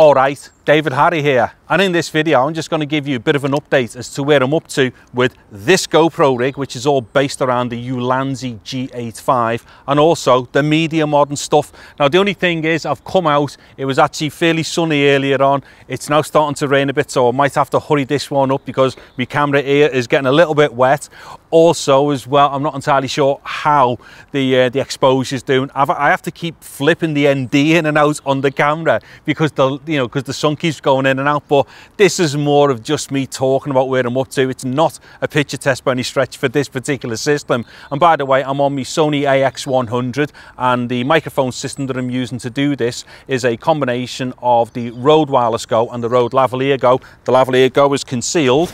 All right, David Harry here. And in this video, I'm just going to give you a bit of an update as to where I'm up to with this GoPro rig, which is all based around the Ulanzi G85 and also the media modern stuff. Now, the only thing is I've come out, it was actually fairly sunny earlier on. It's now starting to rain a bit, so I might have to hurry this one up because my camera here is getting a little bit wet. Also as well, I'm not entirely sure how the, uh, the exposure is doing. I've, I have to keep flipping the ND in and out on the camera because the, you know, because the sun keeps going in and out. But this is more of just me talking about where I'm up to. It's not a picture test by any stretch for this particular system. And by the way, I'm on my Sony AX100 and the microphone system that I'm using to do this is a combination of the Rode Wireless Go and the Rode Lavalier Go. The Lavalier Go is concealed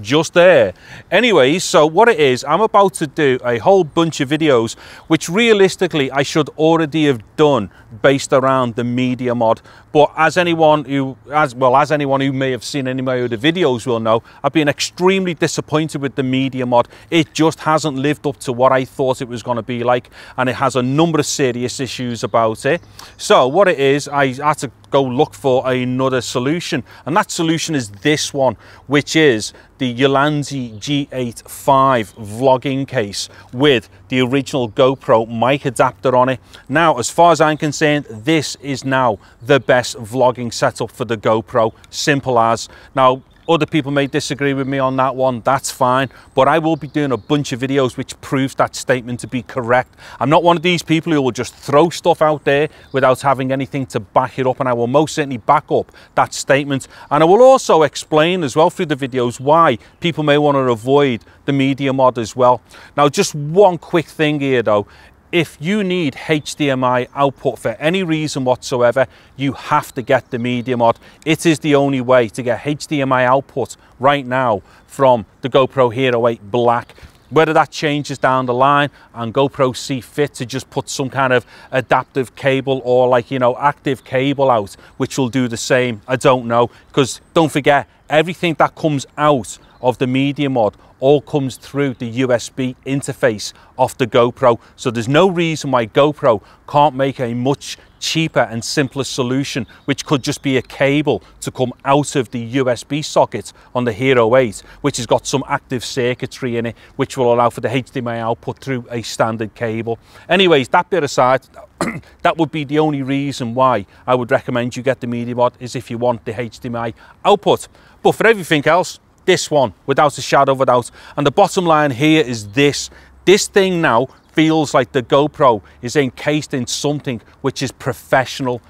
just there. Anyway, so what it is, I'm about to do a whole bunch of videos, which realistically I should already have done based around the media mod. But as anyone who, as well as anyone who may have seen any of my other videos will know, I've been extremely disappointed with the media mod. It just hasn't lived up to what I thought it was going to be like, and it has a number of serious issues about it. So what it is, I had to go look for another solution. And that solution is this one, which is the Yolanzi G85 vlogging case with the original GoPro mic adapter on it. Now, as far as I'm concerned, this is now the best vlogging setup for the GoPro, simple as. Now, other people may disagree with me on that one, that's fine. But I will be doing a bunch of videos which proves that statement to be correct. I'm not one of these people who will just throw stuff out there without having anything to back it up. And I will most certainly back up that statement. And I will also explain as well through the videos why people may want to avoid the media mod as well. Now, just one quick thing here though, if you need HDMI output for any reason whatsoever, you have to get the media mod. It is the only way to get HDMI output right now from the GoPro Hero 8 Black. Whether that changes down the line and GoPro see fit to just put some kind of adaptive cable or like, you know, active cable out, which will do the same, I don't know. Because don't forget, everything that comes out of the media mod all comes through the USB interface of the GoPro. So there's no reason why GoPro can't make a much cheaper and simpler solution, which could just be a cable to come out of the USB socket on the Hero 8, which has got some active circuitry in it, which will allow for the HDMI output through a standard cable. Anyways, that bit aside, that would be the only reason why I would recommend you get the media mod is if you want the HDMI output. But for everything else, this one, without a shadow of a doubt. And the bottom line here is this. This thing now feels like the GoPro is encased in something which is professional.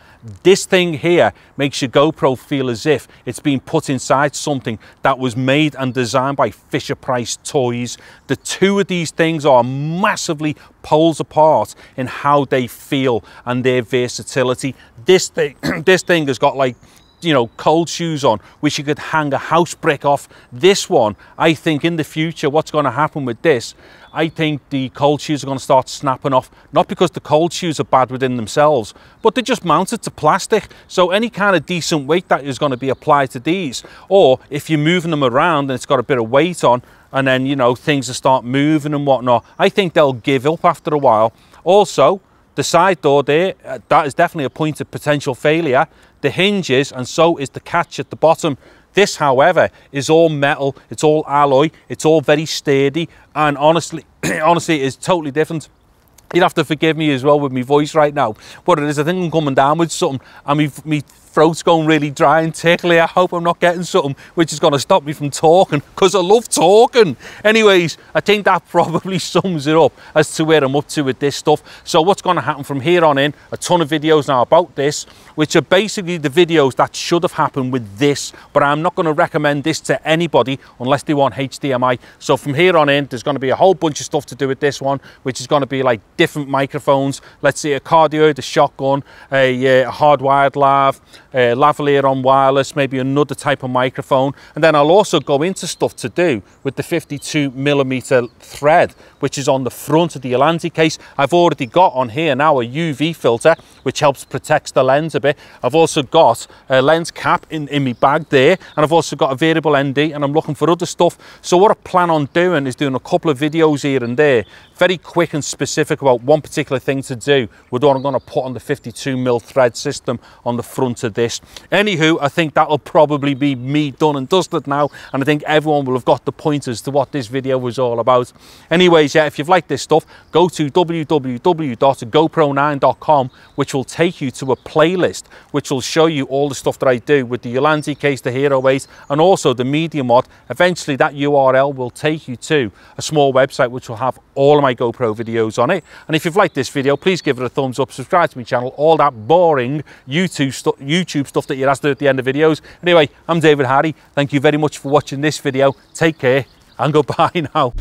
This thing here makes your GoPro feel as if it's been put inside something that was made and designed by Fisher-Price Toys. The two of these things are massively poles apart in how they feel and their versatility. This thing, this thing has got like you know, cold shoes on, which you could hang a house brick off. This one, I think in the future, what's going to happen with this, I think the cold shoes are going to start snapping off, not because the cold shoes are bad within themselves, but they're just mounted to plastic. So any kind of decent weight that is going to be applied to these, or if you're moving them around and it's got a bit of weight on, and then, you know, things will start moving and whatnot, I think they'll give up after a while. Also, the side door there, uh, that is definitely a point of potential failure. The hinges and so is the catch at the bottom. This, however, is all metal, it's all alloy, it's all very sturdy and honestly, honestly it is totally different. You'd have to forgive me as well with my voice right now. What it is, I think I'm coming down with something and my, my throat's going really dry and tickly. I hope I'm not getting something which is going to stop me from talking because I love talking. Anyways, I think that probably sums it up as to where I'm up to with this stuff. So what's going to happen from here on in, a ton of videos now about this, which are basically the videos that should have happened with this, but I'm not going to recommend this to anybody unless they want HDMI. So from here on in, there's going to be a whole bunch of stuff to do with this one, which is going to be like different microphones. Let's see, a cardioid, a shotgun, a, a uh, hardwired lav, uh, lavalier on wireless, maybe another type of microphone. And then I'll also go into stuff to do with the 52 millimeter thread, which is on the front of the Elanti case. I've already got on here now a UV filter, which helps protect the lens a bit. I've also got a lens cap in, in my bag there, and I've also got a variable ND, and I'm looking for other stuff. So what I plan on doing is doing a couple of videos here and there, very quick and specific about one particular thing to do with what I'm gonna put on the 52 mil thread system on the front of this this. Anywho, I think that'll probably be me done and dusted now. And I think everyone will have got the point as to what this video was all about. Anyways, yeah, if you've liked this stuff, go to www.gopro9.com, which will take you to a playlist, which will show you all the stuff that I do with the Yolanzi case, the Hero 8, and also the Media Mod. Eventually, that URL will take you to a small website, which will have all of my GoPro videos on it. And if you've liked this video, please give it a thumbs up, subscribe to my channel, all that boring YouTube, stuff, YouTube YouTube stuff that you're asked at the end of videos. Anyway, I'm David Harry. Thank you very much for watching this video. Take care and goodbye now.